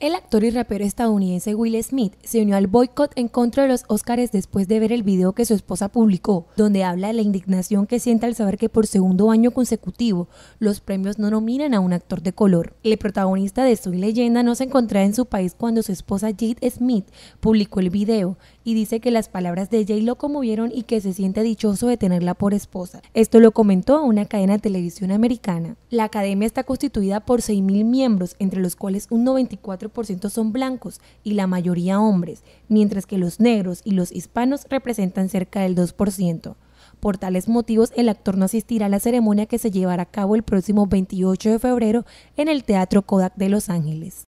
El actor y rapero estadounidense Will Smith se unió al boicot en contra de los Óscares después de ver el video que su esposa publicó, donde habla de la indignación que siente al saber que por segundo año consecutivo los premios no nominan a un actor de color. El protagonista de Soy Leyenda no se encontraba en su país cuando su esposa Jade Smith publicó el video y dice que las palabras de Jay lo conmovieron y que se siente dichoso de tenerla por esposa. Esto lo comentó a una cadena de televisión americana. La academia está constituida por 6.000 miembros, entre los cuales un 94 son blancos y la mayoría hombres, mientras que los negros y los hispanos representan cerca del 2%. Por tales motivos, el actor no asistirá a la ceremonia que se llevará a cabo el próximo 28 de febrero en el Teatro Kodak de Los Ángeles.